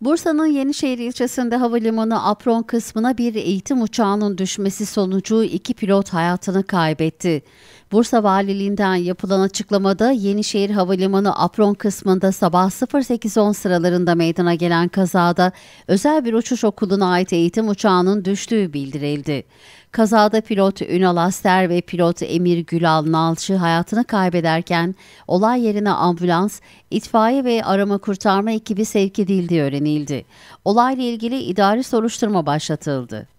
Bursa'nın Yenişehir ilçesinde havalimanı apron kısmına bir eğitim uçağının düşmesi sonucu iki pilot hayatını kaybetti. Bursa Valiliğinden yapılan açıklamada Yenişehir Havalimanı apron kısmında sabah 08.10 sıralarında meydana gelen kazada özel bir uçuş okuluna ait eğitim uçağının düştüğü bildirildi. Kazada pilot Ünal Aster ve pilot Emir Gülal Nalçı hayatını kaybederken olay yerine ambulans, itfaiye ve arama kurtarma ekibi sevk edildiği öğrenildi. Olayla ilgili idari soruşturma başlatıldı.